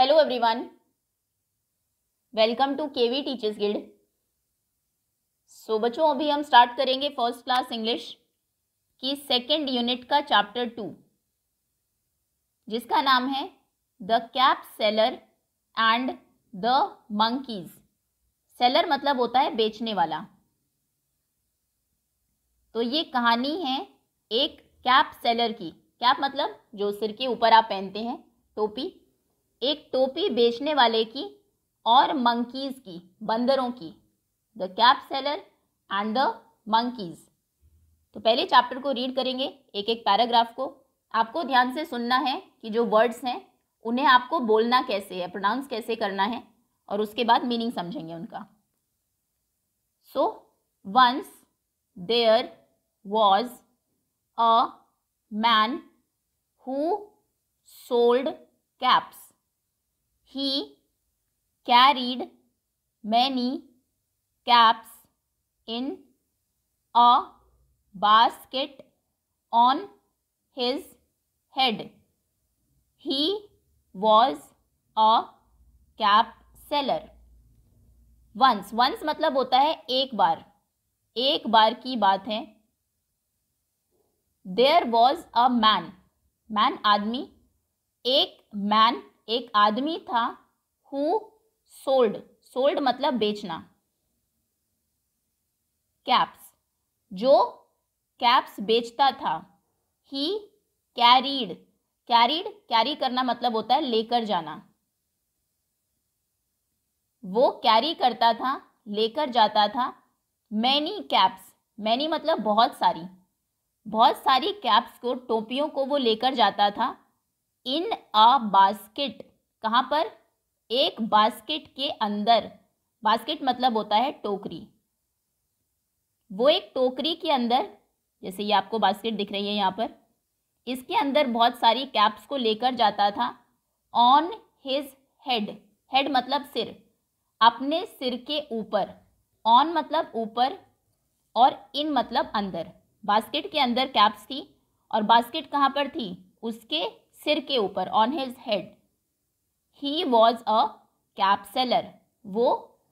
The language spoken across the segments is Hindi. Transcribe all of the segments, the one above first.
Hello everyone welcome to KV teachers guild so बच्चों अभी हम स्टार्ट करेंगे फर्स्ट क्लास इंग्लिश की सेकेंड यूनिट का चैप्टर टू जिसका नाम है the cap seller and the monkeys seller मतलब होता है बेचने वाला तो ये कहानी है एक कैप सेलर की कैप मतलब जो सिर के ऊपर आप पहनते हैं टोपी एक टोपी बेचने वाले की और मंकीज की बंदरों की the cap seller and the monkeys तो पहले चैप्टर को रीड करेंगे एक एक पैराग्राफ को आपको ध्यान से सुनना है कि जो वर्ड्स हैं उन्हें आपको बोलना कैसे है प्रोनाउंस कैसे करना है और उसके बाद मीनिंग समझेंगे उनका so once there was a man who sold caps he carried many caps in a basket on his head he was a cap seller once once मतलब होता है एक बार एक बार की बात है there was a man man आदमी एक मैन एक आदमी था हु सोल्ड सोल्ड मतलब बेचना कैप्स जो कैप्स बेचता था ही कैरीड कैरीड कैरी करना मतलब होता है लेकर जाना वो कैरी करता था लेकर जाता था मैनी कैप्स मैनी मतलब बहुत सारी बहुत सारी कैप्स को टोपियों को वो लेकर जाता था इन अ बास्केट कहाँ पर एक बास्केट के अंदर बास्केट मतलब होता है टोकरी वो एक टोकरी के अंदर जैसे ये आपको बास्केट दिख रही है यहाँ पर इसके अंदर बहुत सारी कैप्स को लेकर जाता था ऑन हिज हेड हेड मतलब सिर अपने सिर के ऊपर ऑन मतलब ऊपर और इन मतलब अंदर बास्केट के अंदर कैप्स थी और बास्केट कहाँ पर थी उसके सिर के ऊपर on his head he was a cap seller वो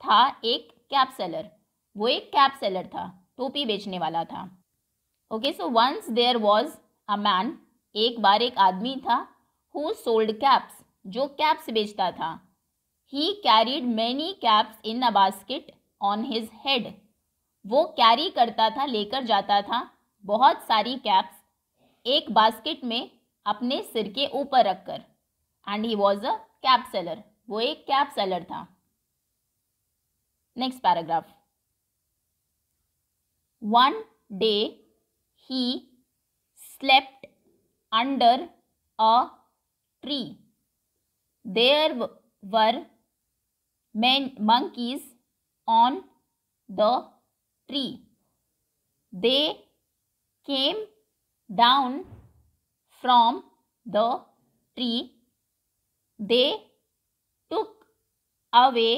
था एक कैप सेलर वो एक कैप सेलर था टोपी बेचने वाला था okay so once there was a man एक बार एक आदमी था हु सोल्ड कैप्स जो कैप्स बेचता था he carried many caps in a basket on his head वो कैरी करता था लेकर जाता था बहुत सारी कैप्स एक बास्केट में अपने सिर के ऊपर रखकर and he was a cap seller वो एक कैप सेलर था next paragraph one day he slept under a tree there were many monkeys on the tree they came down from the tree. They took away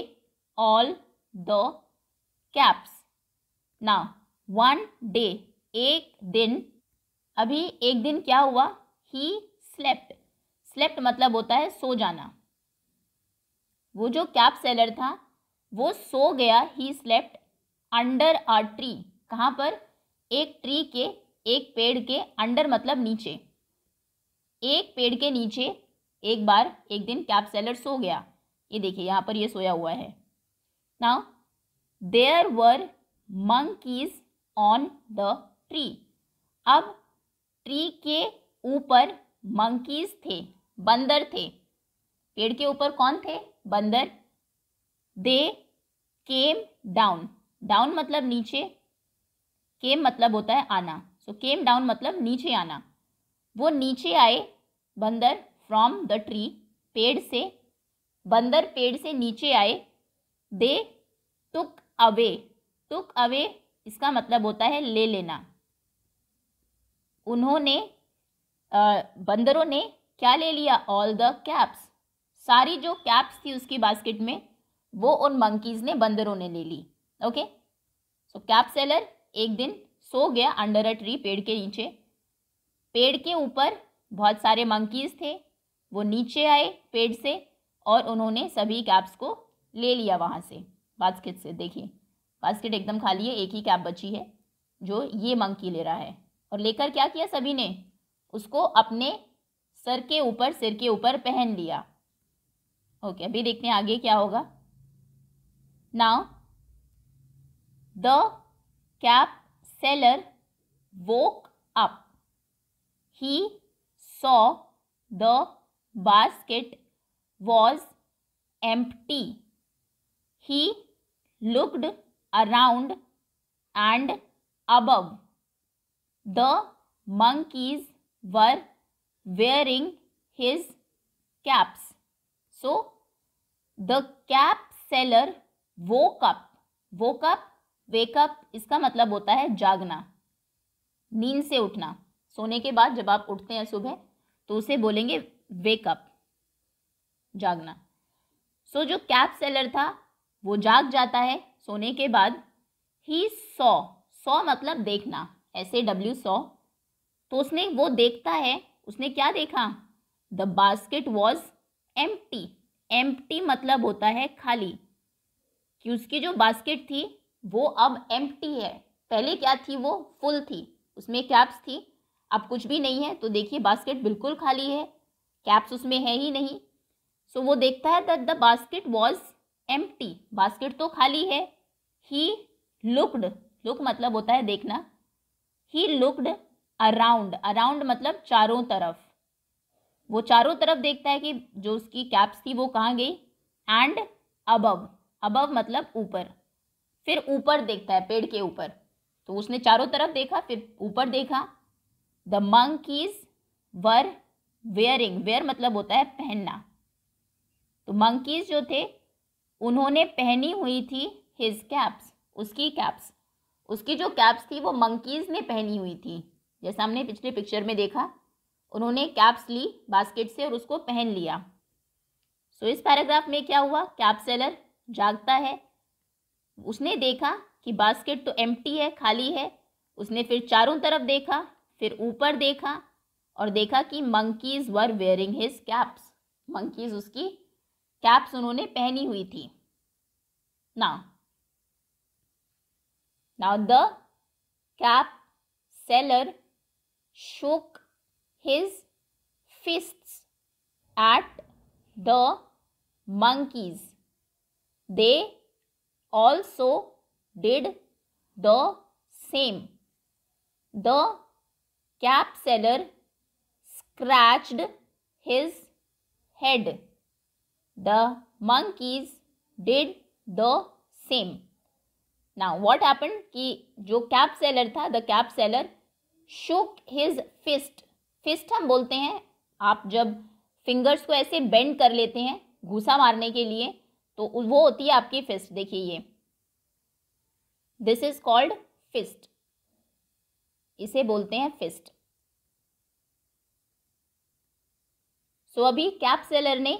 all the caps. Now, one day, एक दिन अभी एक दिन क्या हुआ ही स्लेप्ट स्लेप्ट मतलब होता है सो जाना वो जो कैप सेलर था वो सो गया he slept under a tree कहाँ पर एक ट्री के एक पेड़ के अंडर मतलब नीचे एक पेड़ के नीचे एक बार एक दिन सेलर सो गया ये देखिए यहाँ पर ये सोया हुआ है ना there were monkeys on the tree अब ट्री के ऊपर मंकीज थे बंदर थे पेड़ के ऊपर कौन थे बंदर दे केम डाउन डाउन मतलब नीचे केम मतलब होता है आना सो केम डाउन मतलब नीचे आना वो नीचे आए बंदर फ्रॉम द ट्री पेड़ से बंदर पेड़ से नीचे आए दे टुक अवे टुक अवे इसका मतलब होता है ले लेना उन्होंने बंदरों ने क्या ले लिया ऑल द कैप्स सारी जो कैप्स थी उसकी बास्केट में वो उन मंकीज़ ने बंदरों ने ले ली ओके सो कैप सेलर एक दिन सो गया अंडर अ ट्री पेड़ के नीचे पेड़ के ऊपर बहुत सारे मंकीज थे वो नीचे आए पेड़ से और उन्होंने सभी कैप्स को ले लिया वहाँ से बास्केट से देखिए बास्केट एकदम खाली है एक ही कैप बची है जो ये मंकी ले रहा है और लेकर क्या किया सभी ने उसको अपने सर के ऊपर सिर के ऊपर पहन लिया ओके अभी देखते हैं आगे क्या होगा now the cap seller woke up he saw the basket was empty. He looked around and above. The monkeys were wearing his caps. So the cap seller woke up. Woke up, wake up इसका मतलब होता है जागना नींद से उठना सोने के बाद जब आप उठते हैं सुबह तो उसे बोलेंगे वेकअप जागना सो so, जो कैप सेलर था वो जाग जाता है सोने के बाद ही सौ सौ मतलब देखना ऐसे डब्ल्यू सौ तो उसने वो देखता है उसने क्या देखा the basket was empty empty मतलब होता है खाली कि उसकी जो बास्केट थी वो अब एम टी है पहले क्या थी वो फुल थी उसमें कैप्स थी अब कुछ भी नहीं है तो देखिए बास्केट बिल्कुल खाली है कैप्स उसमें है ही नहीं सो so, वो देखता है दैट द बास्केट वॉज एम बास्केट तो खाली है ही लुकड लुक मतलब होता है देखना ही लुकड अराउंड अराउंड मतलब चारों तरफ वो चारों तरफ देखता है कि जो उसकी कैप्स थी वो कहाँ गई एंड अबव अबव मतलब ऊपर फिर ऊपर देखता है पेड़ के ऊपर तो उसने चारों तरफ देखा फिर ऊपर देखा the monkeys were wearing wear मतलब होता है पहनना तो मंकीज जो थे उन्होंने पहनी हुई थी हिज कैप्स उसकी कैप्स उसकी जो कैप्स थी वो मंकीज ने पहनी हुई थी जैसा हमने पिछले पिक्चर में देखा उन्होंने कैप्स ली बास्केट से और उसको पहन लिया सो so, इस पैराग्राफ में क्या हुआ कैप सेलर जागता है उसने देखा कि बास्केट तो एम्प्टी है खाली है उसने फिर चारों तरफ देखा फिर ऊपर देखा और देखा कि monkeys were wearing his caps monkeys उसकी कैप्स उन्होंने पहनी हुई थी ना now the cap seller shook his fist at the monkeys they also did the same the cap seller scratched his head the monkeys did the same now what happen कि जो कैप सेलर था the cap seller shook his fist fist हम बोलते हैं आप जब फिंगर्स को ऐसे बेंड कर लेते हैं घूसा मारने के लिए तो वो होती है आपकी फिस्ट देखिए ये दिस इज कॉल्ड फिस्ट इसे बोलते हैं फिस्ट सो अभी कैप सेलर ने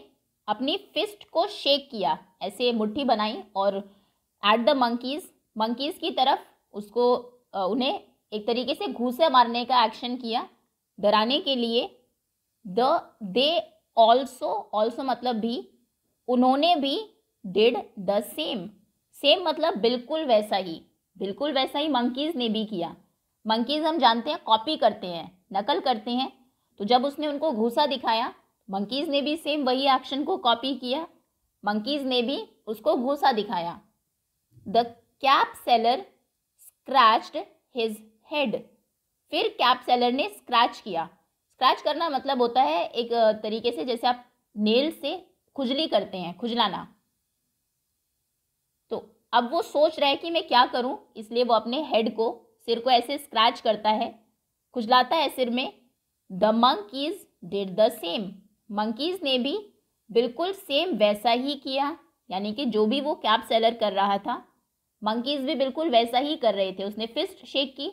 अपनी फिस्ट को शेक किया ऐसे मुट्ठी बनाई और एट द मंकीज मंकीज की तरफ उसको उन्हें एक तरीके से घूसे मारने का एक्शन किया डराने के लिए द दे ऑल्सो ऑल्सो मतलब भी उन्होंने भी डिड द सेम सेम मतलब बिल्कुल वैसा ही बिल्कुल वैसा ही मंकीज ने भी किया मंकीज हम जानते हैं कॉपी करते हैं नकल करते हैं तो जब उसने उनको घूसा दिखाया मंकीज ने भी सेम वही एक्शन को कॉपी किया मंकीज ने भी उसको घूसा दिखाया the cap seller scratched his head फिर कैप सेलर ने स्क्रैच किया स्क्रैच करना मतलब होता है एक तरीके से जैसे आप नेल से खुजली करते हैं खुजलाना तो अब वो सोच रहा है कि मैं क्या करूं इसलिए वो अपने हेड को सिर को ऐसे स्क्रैच करता है खुजलाता है सिर में the monkeys is did the same monkeys ने भी बिल्कुल सेम वैसा ही किया यानी कि जो भी वो कैब सेलर कर रहा था मंकीज भी बिल्कुल वैसा ही कर रहे थे उसने फिस्ट शेक की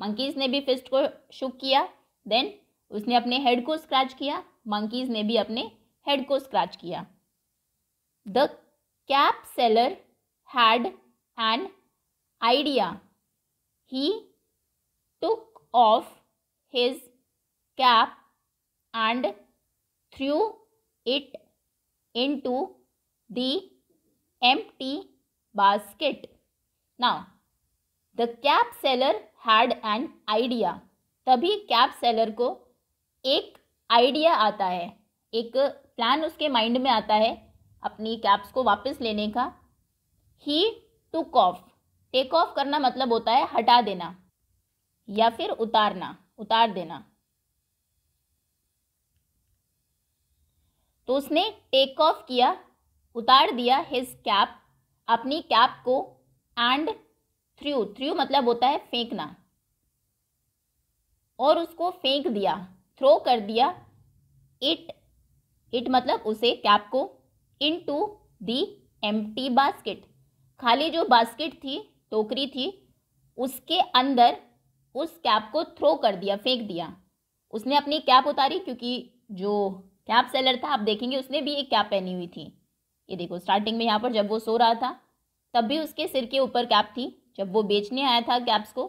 मंकीज ने भी फिस्ट को शुक किया देन उसने अपने हेड को स्क्रैच किया मंकीज ने भी अपने हेड को स्क्रैच किया the cap seller had an idea he took off his cap and threw it into the empty basket. Now, the cap seller had an idea. तभी कैप सेलर को एक आइडिया आता है एक प्लान उसके माइंड में आता है अपनी कैप्स को वापस लेने का he took off take off करना मतलब होता है हटा देना या फिर उतारना उतार देना तो उसने टेक ऑफ किया उतार दिया हिज कैप अपनी कैप को एंड थ्रू थ्रू मतलब होता है फेंकना और उसको फेंक दिया थ्रो कर दिया इट इट मतलब उसे कैप को into the empty basket खाली जो बास्केट थी टोकरी थी उसके अंदर उस कैप को थ्रो कर दिया फेंक दिया उसने अपनी कैप उतारी क्योंकि जो कैप सेलर था आप देखेंगे उसने भी एक कैप पहनी हुई थी ये देखो स्टार्टिंग में यहाँ पर जब वो सो रहा था तब भी उसके सिर के ऊपर कैप थी जब वो बेचने आया था कैप्स को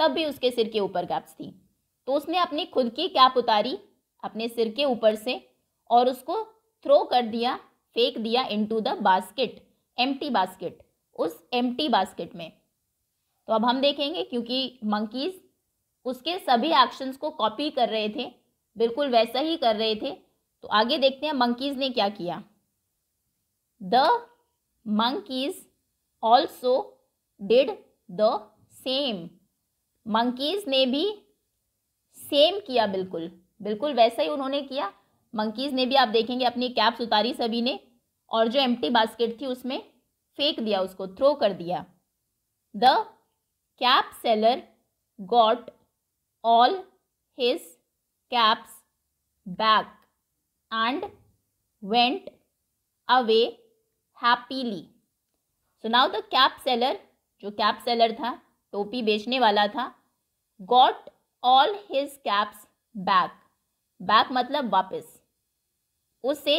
तब भी उसके सिर के ऊपर कैप्स थी तो उसने अपनी खुद की कैप उतारी अपने सिर के ऊपर से और उसको थ्रो कर दिया फेंक दिया into the basket empty basket उस एम्प्टी बास्केट में तो अब हम देखेंगे क्योंकि मंकीज उसके सभी एक्शंस को कॉपी कर रहे थे बिल्कुल वैसा ही कर रहे थे तो आगे देखते हैं मंकीज ने क्या किया the monkeys also did the same monkeys ने भी सेम किया बिल्कुल बिल्कुल वैसा ही उन्होंने किया मंकीज ने भी आप देखेंगे अपनी कैप्स उतारी सभी ने और जो एम्प्टी बास्केट थी उसमें फेंक दिया उसको थ्रो कर दिया the cap seller got all his caps back and went away happily सुनाओ द कैप सेलर जो कैप सेलर था टोपी बेचने वाला था got all his caps back back मतलब वापस उसे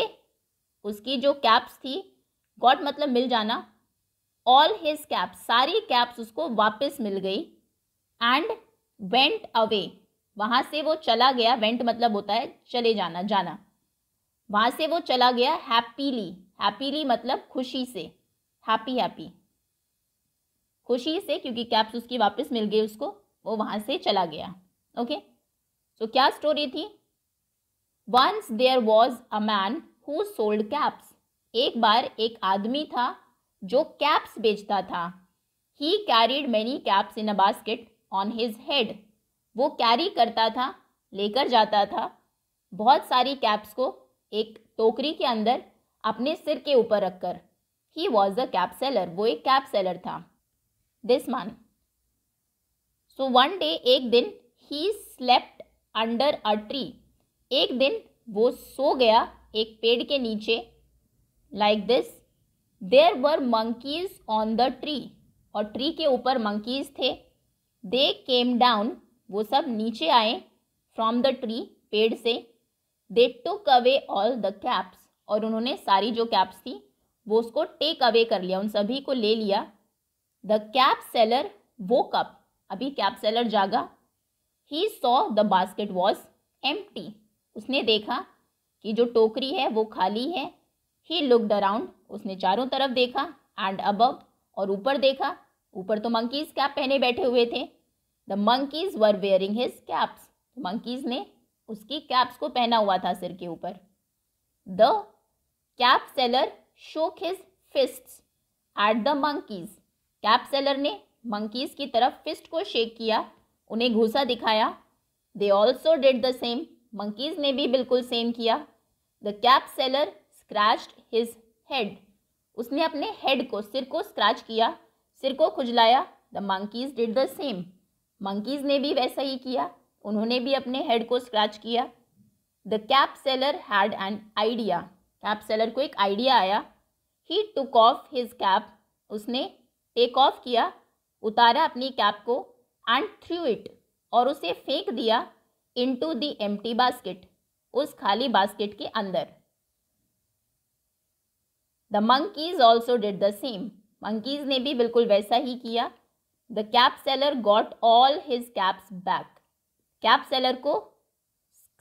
उसकी जो कैप्स थी गॉट मतलब मिल जाना ऑल हिज कैप्स सारी कैप्स उसको वापस मिल गई एंड वेंट अवे वहां से वो चला गया वेंट मतलब होता है चले जाना जाना वहां से वो चला गया हैप्पीली हैप्पीली मतलब खुशी से हैप्पी हैप्पी खुशी से क्योंकि कैप्स उसकी वापस मिल गई उसको वो वहां से चला गया ओके okay? सो क्या स्टोरी थी once there was a man who sold caps एक बार एक आदमी था जो कैप्स बेचता था he carried many caps in a basket on his head वो कैरी करता था लेकर जाता था बहुत सारी कैप्स को एक टोकरी के अंदर अपने सिर के ऊपर रखकर he was a cap seller वो एक कैप सेलर था दिस मान सो वन डे एक दिन he slept under a tree एक दिन वो सो गया एक पेड़ के नीचे like like this there were monkeys on the tree और ट्री के ऊपर मंकीज थे दे केम डाउन वो सब नीचे आए फ्रॉम द ट्री पेड़ से they took away all the caps और उन्होंने सारी जो कैप्स थी वो उसको टेक अवे कर लिया उन सभी को ले लिया द कैप सेलर वो कप अभी कैप सेलर जागा he saw the basket was एम उसने देखा कि जो टोकरी है वो खाली है ही लुकड अराउंड उसने चारों तरफ देखा एंड अबव और ऊपर देखा ऊपर तो मंकीज कैप पहने बैठे हुए थे the monkeys were wearing his caps monkeys ने उसकी कैप्स को पहना हुआ था सिर के ऊपर the cap seller shook his fist at the monkeys cap seller ने मंकीज की तरफ फिस्ट को शेक किया उन्हें घूसा दिखाया they also did the same monkeys ने भी बिल्कुल सेम किया the cap seller scratch his head उसने अपने हेड को सिर को स्क्रैच किया सिर को खुजलाया the monkeys did the same monkeys ने भी वैसा ही किया उन्होंने भी अपने हेड को स्क्रैच किया the cap seller had an idea cap seller को एक आइडिया आया he took off his cap उसने टेक ऑफ किया उतारा अपनी कैप को एंड थ्रू इट और उसे फेंक दिया इनटू द एम्प्टी बास्केट उस खाली बास्केट के अंदर the monkeys also did the same monkeys ने भी बिल्कुल वैसा ही किया the cap seller got all his caps back cap seller को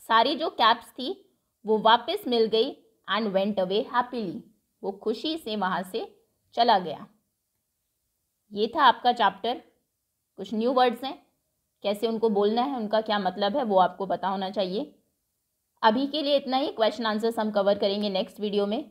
सारी जो कैप्स थी वो वापस मिल गई एंड वेंट अवे हैप्पीली वो खुशी से वहाँ से चला गया ये था आपका चैप्टर कुछ न्यू वर्ड्स हैं कैसे उनको बोलना है उनका क्या मतलब है वो आपको पता होना चाहिए अभी के लिए इतना ही क्वेश्चन आंसर्स हम कवर करेंगे नेक्स्ट वीडियो में